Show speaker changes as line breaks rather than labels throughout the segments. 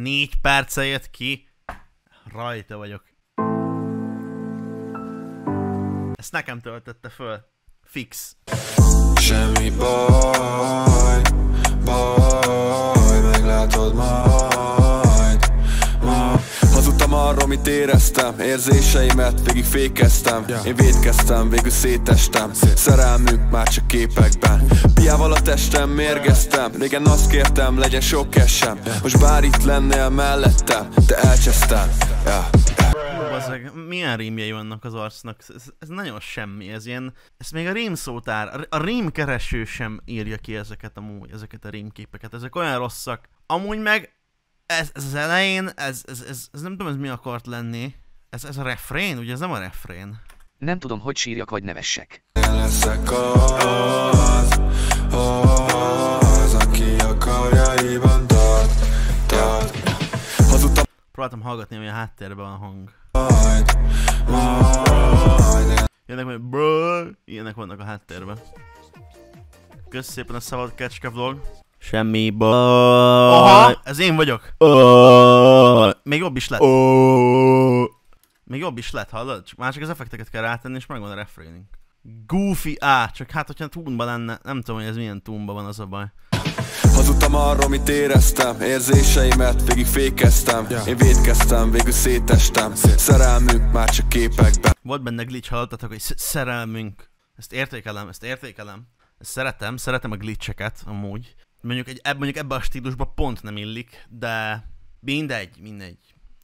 Négy perce jött ki. Rajta vagyok. Ezt nekem töltötte föl. Fix.
Semmi baj, baj, meglátod majd arról, amit éreztem Érzéseimet végig fékeztem Én védkeztem, végül szétestem Szerelmünk már csak képekben Piával a testem mérgeztem Régen azt kértem, legyen sok esem Most bár itt lennél mellettem Te elcsesztem yeah.
Bazeg, milyen rímjei vannak az arcnak? Ez, ez nagyon semmi, ez ilyen... Ez még a rímszótár, a rímkereső sem írja ki ezeket a múj, ezeket a rímképeket. Ezek olyan rosszak. Amúgy meg ez, ez az elején, ez, ez, ez, ez, nem tudom, ez mi akart lenni. Ez, ez a refrén, ugye ez nem a refrén. Nem tudom, hogy sírjak vagy nevessek.
Én leszek az, az,
aki a karjaiban tart, tart. Próbáltam hallgatni, ami a háttérben van a hang. Majd, majd. Ilyenek van, bro, ilyenek vannak a háttérben. Kösz szépen a szabad kecske vlog. Semmi baj. Aha, ez én vagyok. Még jobb is lett. Még jobb is lett, hallod? Már csak az effekteket kell rátenni, és megvan a refraining. Goofy á, csak hát hogyha túmba lenne, nem tudom, hogy ez milyen túmba van az a baj.
Hazudtam arról, amit éreztem Érzéseimet végig fékeztem yeah. Én védkeztem, végül szétestem Szerelmünk már csak képekben
Volt benne glitch, hallottatok, hogy sz szerelmünk Ezt értékelem, ezt értékelem ezt Szeretem, szeretem a glitcheket amúgy mondjuk, egy, mondjuk ebbe a stílusba pont nem illik, de mindegy, mindegy.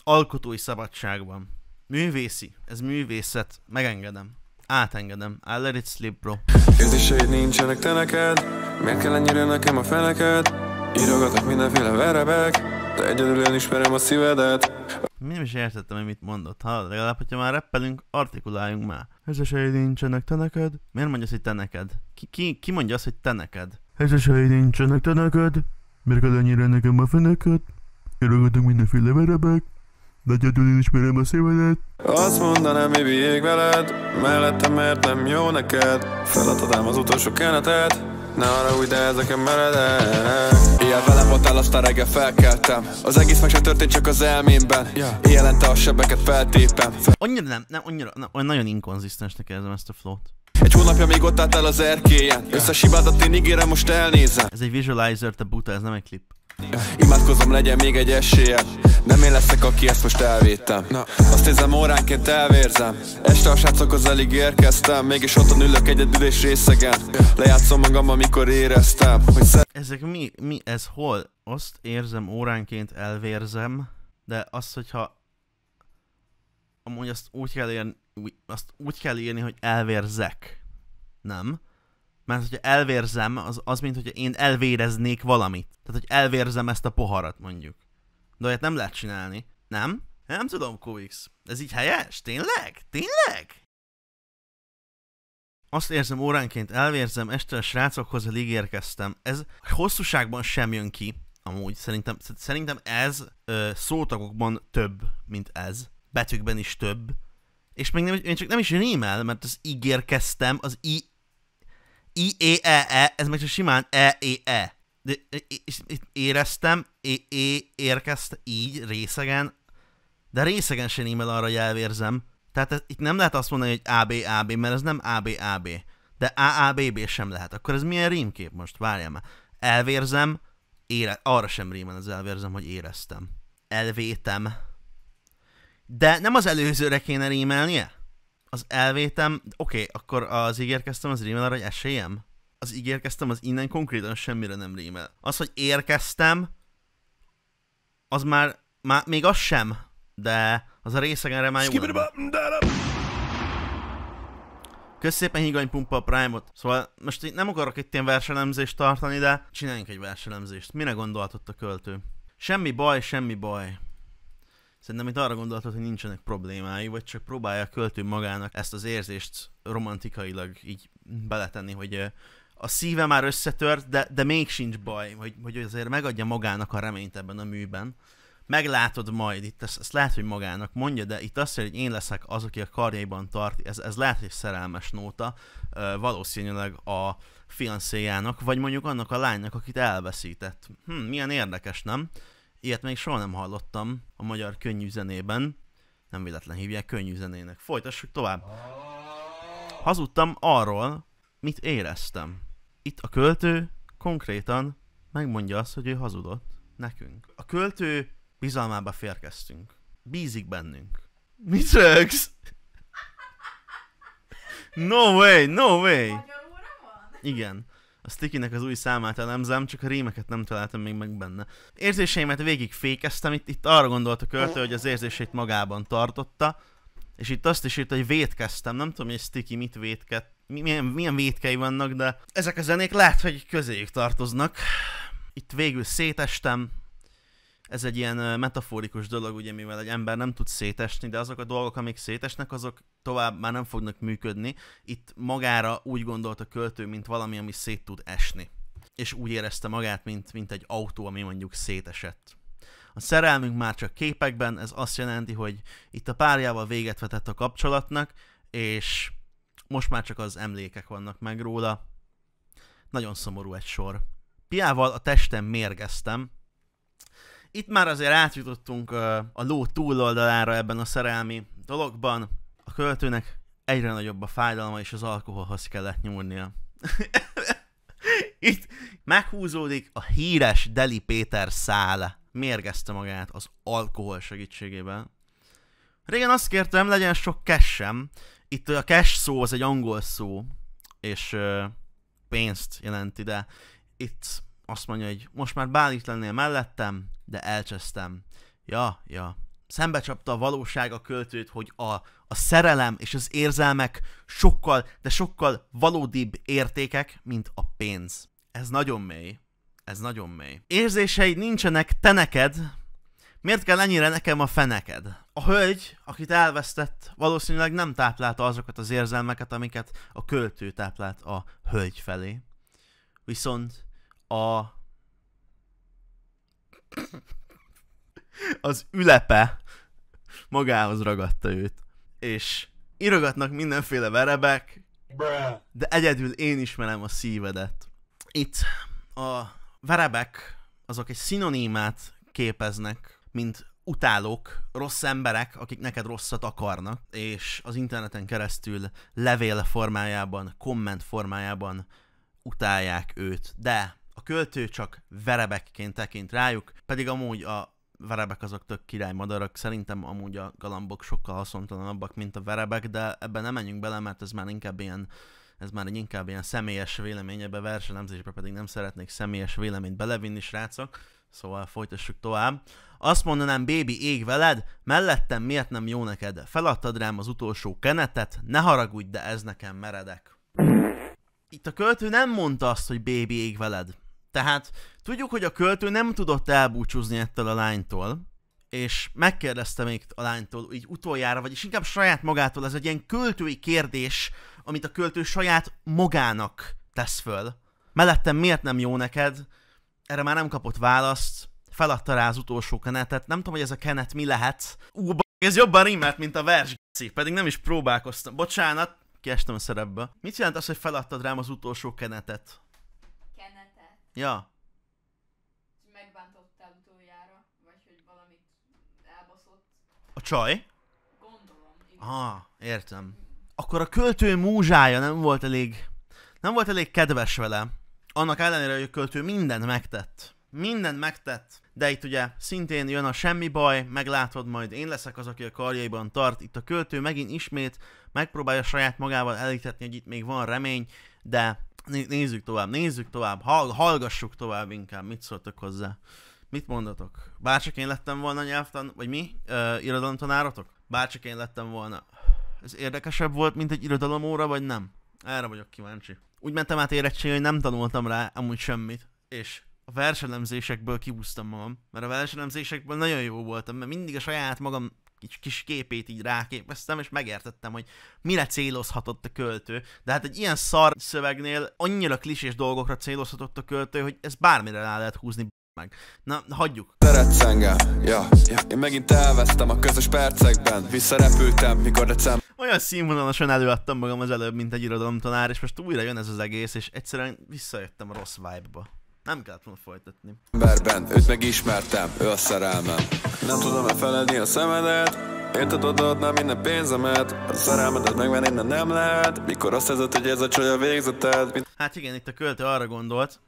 Alkotói szabadság van. Művészi, ez művészet, megengedem. Átengedem. I let it slip, bro. Érzéseid nincsenek te
neked, miért kell ennyire nekem a
feneked?
Írogatok mindenféle verebek, de egyedül én ismerem a szívedet.
Mi Nem is értettem, hogy mit mondott. Ha legalább, hogyha már reppelünk, artikuláljunk már. Érzéseid nincsenek te neked, miért mondja azt, hogy te neked? Ki, ki, ki mondja azt, hogy te neked? Hegyesei nincsenek tanakad, miért kell ennyire nekem a feneket, Kiragadunk mindenféle verebek, de egyedül ismerem a szívedet.
Azt mondanám, mi bíjék veled, mellettem mert nem jó neked. Feladhatám az utolsó kenetet, ne arra úgy, de ezeken meredek Ilyen velem voltál, aztán reggel felkeltem Az egész meg sem történt, csak az elmémben Éjjelente a sebeket feltépem
Annyira nem, nem, annyira, nem, nagyon inkonzisztensnek érzem ezt a flót
egy hónapja még ott álltál az erkélyen Összes hibádat én ígérem, most elnézem Ez
egy visualizer, te buta, ez nem egy klip
Imádkozom, legyen még egy esélyem Nem én leszek, aki ezt most elvétem Azt érzem, óránként elvérzem Este a srácokhoz elég érkeztem Mégis otthon ülök egyedül és részegen Lejátszom magam, amikor éreztem hogy
Ezek mi, mi, ez hol? Azt érzem, óránként elvérzem De azt, hogyha Amúgy azt úgy kell ilyen azt úgy kell írni, hogy elvérzek. Nem? Mert hogyha elvérzem, az, az mint hogy én elvéreznék valamit. Tehát, hogy elvérzem ezt a poharat mondjuk. De olyat nem lehet csinálni. Nem? Nem tudom, Kovix. Ez így helyes? Tényleg? Tényleg? Azt érzem óránként elvérzem, este a srácokhoz elég érkeztem. Ez hosszúságban sem jön ki, amúgy. Szerintem, szerintem ez ö, szótagokban több, mint ez. Betűkben is több és még nem, én csak nem is rímel, mert az ígérkeztem, az i, i e e e ez meg csak simán e e e de, és, és éreztem, é, é, érkezt így részegen, de részegen sem rímel arra, hogy elvérzem. Tehát ez, itt nem lehet azt mondani, hogy ABAB, mert ez nem ABAB. De AABB sem lehet. Akkor ez milyen rímkép most? Várjál már. Elvérzem, ére, arra sem rímel az elvérzem, hogy éreztem. Elvétem. De nem az előzőre kéne rímelnie? Az elvétem, oké, okay, akkor az ígérkeztem, az rímel arra, hogy esélyem? Az ígérkeztem, az innen konkrétan semmire nem rímel. Az, hogy érkeztem, az már, már még az sem, de az a részegen már jól Kösz szépen Higany Pumpa a Prime-ot. Szóval most itt nem akarok itt ilyen verselemzést tartani, de csináljunk egy verselemzést. Mire gondoltott a költő? Semmi baj, semmi baj. Szerintem itt arra gondoltad, hogy nincsenek problémái, vagy csak próbálja a költő magának ezt az érzést romantikailag így beletenni, hogy a szíve már összetört, de, de még sincs baj, hogy, hogy azért megadja magának a reményt ebben a műben. Meglátod majd, itt ezt, ezt lehet, hogy magának mondja, de itt azt hogy én leszek az, aki a karjaiban tart, ez, ez lehet, hogy szerelmes nóta, valószínűleg a fiancéjának, vagy mondjuk annak a lánynak, akit elveszített. Hm, milyen érdekes, nem? Ilyet még soha nem hallottam a magyar könnyű zenében. Nem véletlen hívják könnyű zenének. Folytassuk tovább. Hazudtam arról, mit éreztem. Itt a költő konkrétan megmondja azt, hogy ő hazudott nekünk. A költő bizalmába férkeztünk. Bízik bennünk. Mit rögsz? No way, no way! Igen a Stickynek az új számát elemzem, csak a rímeket nem találtam még meg benne. Érzéseimet végig fékeztem, itt, itt arra gondolt a költő, hogy az érzéseit magában tartotta, és itt azt is írta, hogy vétkeztem, nem tudom, hogy Sticky mit vétket, milyen, milyen vétkei vannak, de ezek a zenék lehet, hogy közéjük tartoznak. Itt végül szétestem, ez egy ilyen metaforikus dolog, ugye, mivel egy ember nem tud szétesni, de azok a dolgok, amik szétesnek, azok tovább már nem fognak működni. Itt magára úgy gondolt a költő, mint valami, ami szét tud esni. És úgy érezte magát, mint, mint egy autó, ami mondjuk szétesett. A szerelmünk már csak képekben, ez azt jelenti, hogy itt a párjával véget vetett a kapcsolatnak, és most már csak az emlékek vannak meg róla. Nagyon szomorú egy sor. Piával a testem mérgeztem, itt már azért átjutottunk a ló túloldalára ebben a szerelmi dologban. A költőnek egyre nagyobb a fájdalma, és az alkoholhoz kellett nyúlnia. Itt meghúzódik a híres Deli Péter szál. Mérgezte magát az alkohol segítségével. Régen azt kértem, legyen sok kessem. Itt a cash szó az egy angol szó, és pénzt jelenti, de itt azt mondja, hogy most már bánik lennél mellettem, de elcsesztem. Ja, ja. Szembe csapta a valóság a költőt, hogy a, a szerelem és az érzelmek sokkal, de sokkal valódibb értékek, mint a pénz. Ez nagyon mély. Ez nagyon mély. Érzéseid nincsenek te neked, miért kell ennyire nekem a feneked? A hölgy, akit elvesztett, valószínűleg nem táplálta azokat az érzelmeket, amiket a költő táplált a hölgy felé. Viszont a az ülepe magához ragadta őt. És irogatnak mindenféle verebek, de egyedül én ismerem a szívedet. Itt a verebek azok egy szinonímát képeznek, mint utálók, rossz emberek, akik neked rosszat akarnak, és az interneten keresztül levél formájában, komment formájában utálják őt. De a költő csak verebekként tekint rájuk, pedig amúgy a verebek azok tök királymadarak, szerintem amúgy a galambok sokkal haszontalanabbak, mint a verebek, de ebben nem menjünk bele, mert ez már inkább ilyen ez már egy inkább ilyen személyes vélemény, ebbe verselemzésbe pedig nem szeretnék személyes véleményt belevinni, srácok, szóval folytassuk tovább. Azt mondanám, bébi, ég veled, mellettem miért nem jó neked? Feladtad rám az utolsó kenetet, ne haragudj, de ez nekem meredek. Itt a költő nem mondta azt, hogy bébi, ég veled. Tehát tudjuk, hogy a költő nem tudott elbúcsúzni ettől a lánytól, és megkérdezte még a lánytól így utoljára, vagyis inkább saját magától, ez egy ilyen költői kérdés, amit a költő saját magának tesz föl. Mellettem miért nem jó neked? Erre már nem kapott választ, feladta rá az utolsó kenetet, nem tudom, hogy ez a kenet mi lehet. Ú, ez jobban rímelt, mint a vers, pedig nem is próbálkoztam. Bocsánat, kiestem a szerepbe. Mit jelent az, hogy feladtad rám az utolsó kenetet? Ja. Megbántottál utoljára, vagy hogy valamit elbaszott. A csaj? Gondolom, igen. Ah, értem. Akkor a költő múzsája nem volt elég, nem volt elég kedves vele. Annak ellenére, hogy a költő mindent megtett. Mindent megtett. De itt ugye szintén jön a semmi baj, meglátod majd, én leszek az, aki a karjaiban tart. Itt a költő megint ismét megpróbálja saját magával elítetni, hogy itt még van remény, de Nézzük tovább, nézzük tovább, hallgassuk tovább inkább, mit szóltak hozzá. Mit mondatok? Bárcsak én lettem volna nyelvtan, vagy mi? Ö, uh, irodalomtanárotok? Bárcsak én lettem volna. Ez érdekesebb volt, mint egy óra, vagy nem? Erre vagyok kíváncsi. Úgy mentem át érettség, hogy nem tanultam rá amúgy semmit. És a versenemzésekből kihúztam magam, mert a versenemzésekből nagyon jó voltam, mert mindig a saját magam kis, kis képét így ráképeztem, és megértettem, hogy mire célozhatott a költő. De hát egy ilyen szar szövegnél annyira klisés dolgokra célozhatott a költő, hogy ez bármire rá lehet húzni meg. Na, hagyjuk. Szeretsz engem, ja, ja, én megint elvesztem
a közös percekben, visszarepültem, mikor december
olyan színvonalasan előadtam magam az előbb, mint egy irodalomtanár, és most újra jön ez az egész, és egyszerűen visszajöttem a rossz vibe-ba. Nem kellett volna
folytatni. Berben, őt megismertem, ő a szerelmem. Nem tudom elfeledni a szemedet, Érted adnám minden pénzemet A szerelmedet megvenni nem lehet Mikor azt érzed, hogy ez a csaj a végzeted mint...
Hát igen, itt a költő arra gondolt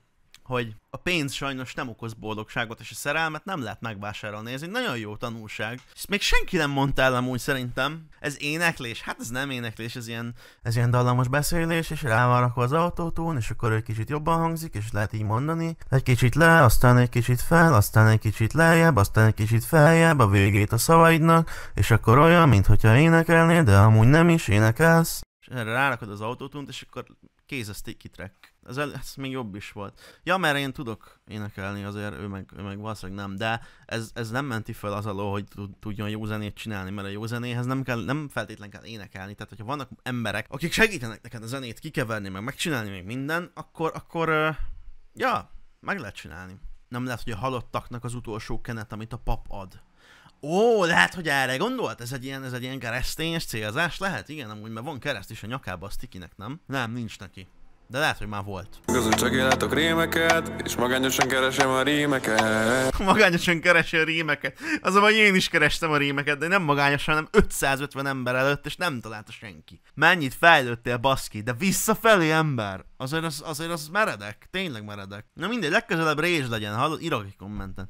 hogy a pénz sajnos nem okoz boldogságot, és a szerelmet nem lehet megvásárolni. Ez egy nagyon jó tanulság. Ezt még senki nem mondta el amúgy szerintem. Ez éneklés? Hát ez nem éneklés, ez ilyen, ez ilyen dallamos beszélés, és rá van rakva az autótón, és akkor egy kicsit jobban hangzik, és lehet így mondani. Egy kicsit le, aztán egy kicsit fel, aztán egy kicsit lejjebb, aztán egy kicsit feljebb, a végét a szavaidnak, és akkor olyan, mintha énekelnél, de amúgy nem is énekelsz és erre rárakod az autótunt, és akkor kéz a sticky track. Ez, ez még jobb is volt. Ja, mert én tudok énekelni, azért ő meg, ő meg valószínűleg nem, de ez, ez nem menti fel az alól, hogy tudjon jó zenét csinálni, mert a jó zenéhez nem, kell, nem feltétlenül kell énekelni, tehát hogyha vannak emberek, akik segítenek neked a zenét kikeverni, meg megcsinálni még minden, akkor, akkor, ja, meg lehet csinálni. Nem lehet, hogy a halottaknak az utolsó kenet, amit a pap ad Ó, lehet, hogy erre gondolt? Ez egy ilyen, ez egy ilyen keresztényes célzás lehet? Igen, amúgy mert van kereszt is a nyakába a stikinek, nem? Nem, nincs neki.
De lehet, hogy már volt. Igazán csak én látok rémeket, és magányosan keresem a rémeket.
magányosan keresi a rémeket. Az a én is kerestem a rémeket, de nem magányosan, hanem 550 ember előtt, és nem találta senki. Mennyit fejlődtél, baszki, de visszafelé ember. Azért az, azért az meredek, tényleg meredek. Na mindegy, legközelebb rés legyen, hallod? Írok egy kommentet.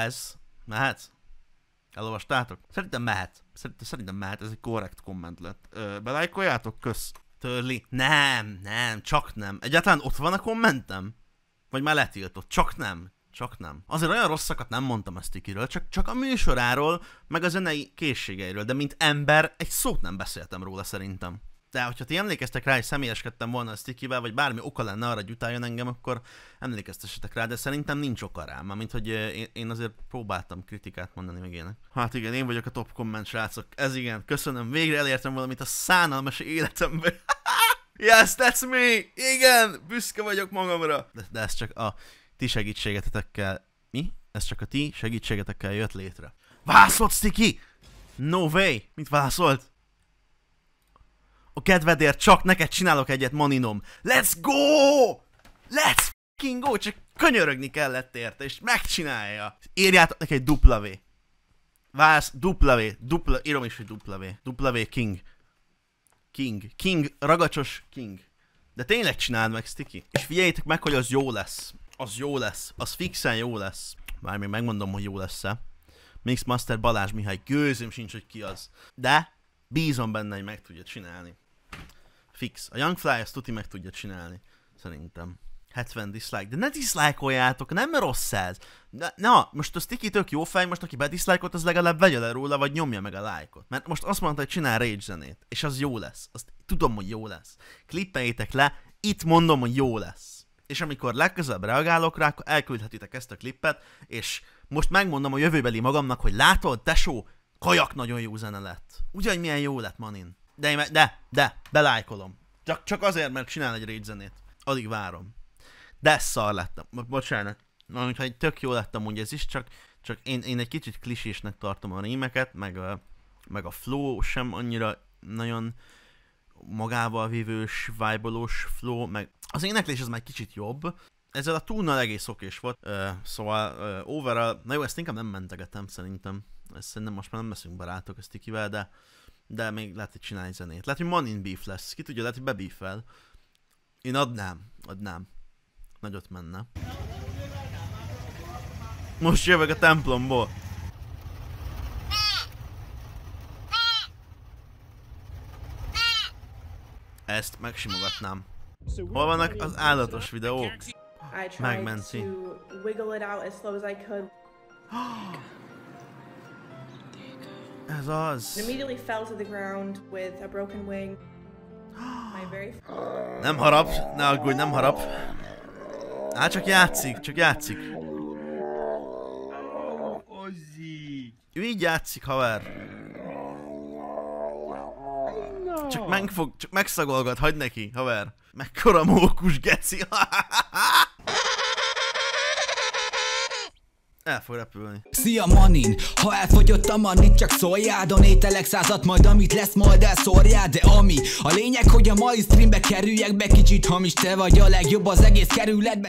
ez mehet? Elolvastátok? Szerintem mehet. Szerintem, szerintem mehet, ez egy korrekt komment lett. Ö, belájkoljátok? Kösz. Törli. Nem, nem, csak nem. Egyáltalán ott van a kommentem? Vagy már letiltott? Csak nem. Csak nem. Azért olyan rosszakat nem mondtam ezt Tikiről, csak, csak a műsoráról, meg a zenei készségeiről, de mint ember egy szót nem beszéltem róla szerintem de hogyha ti emlékeztek rá, és személyeskedtem volna a Stickivel, vagy bármi oka lenne arra, hogy utáljon engem, akkor emlékeztessetek rá, de szerintem nincs oka rá, mint hogy én, azért próbáltam kritikát mondani meg ének. Hát igen, én vagyok a top comment srácok, ez igen, köszönöm, végre elértem valamit a szánalmas életemben. yes, that's me! Igen, büszke vagyok magamra! De, de ez csak a ti segítségetekkel... Mi? Ez csak a ti segítségetekkel jött létre. Vászol, Sticky! No way! Mit vászolt? a kedvedért csak neked csinálok egyet, Maninom. Let's go! Let's fucking go! Csak könyörögni kellett érte, és megcsinálja. Írjátok neki egy dupla V. Válsz, dupla V, dupla, írom is, hogy dupla V. Dupla V King. King. King, ragacsos King. De tényleg csináld meg, Sticky. És figyeljétek meg, hogy az jó lesz. Az jó lesz. Az fixen jó lesz. Már még megmondom, hogy jó lesz-e. Mixmaster Balázs Mihály, gőzöm sincs, hogy ki az. De Bízom benne, hogy meg tudja csinálni. Fix. A Young Fly ezt tuti meg tudja csinálni. Szerintem. 70 dislike. De ne dislike-oljátok, nem rossz ez. Na, na most a Sticky tök jó fej, most aki bedislike az legalább vegye le róla, vagy nyomja meg a lájkot, Mert most azt mondta, hogy csinál rage zenét, és az jó lesz. Azt tudom, hogy jó lesz. Klippeljétek le, itt mondom, hogy jó lesz. És amikor legközelebb reagálok rá, akkor elküldhetitek ezt a klippet, és most megmondom a jövőbeli magamnak, hogy látod, tesó, Kajak nagyon jó zene lett. Ugyan milyen jó lett Manin. De, én, de, de, belájkolom. Csak, csak azért, mert csinál egy rage zenét. Alig várom. De szar lettem. Bocsánat. Na, mintha egy tök jó lettem, amúgy ez is, csak, csak én, én egy kicsit klisésnek tartom a rímeket, meg a, meg a flow sem annyira nagyon magával vívős, vájbolós flow, meg az éneklés az már kicsit jobb. Ezzel a túlnal egész okés volt, uh, szóval uh, overall, na jó, ezt inkább nem mentegetem szerintem ezt szerintem most már nem leszünk barátok ezt kivel, de, de még lehet, hogy csinálni zenét. Lehet, hogy Manin beef lesz, ki tudja, lehet, hogy bebeefel. Én adnám, adnám. Nagyot menne. Most jövök a templomból. Ezt megsimogatnám. Hol vannak az állatos videók? Megmenti. As Oz. And immediately fell to the ground with a broken wing. My very nem harap, ne aggódj, nem harap. Á, csak játszik, csak játszik. Ozzy! Ő így játszik, haver. Csak meg fog, csak megszagolgat, hagyd neki, haver. Mekkora mókus geci. El fog repülni. Szia manin, ha elfogyott a manit, csak szóljál, donételek százat, majd amit lesz, majd elszórjád, de ami. A lényeg, hogy a mai streambe kerüljek be, kicsit hamis te vagy a legjobb az egész kerületbe.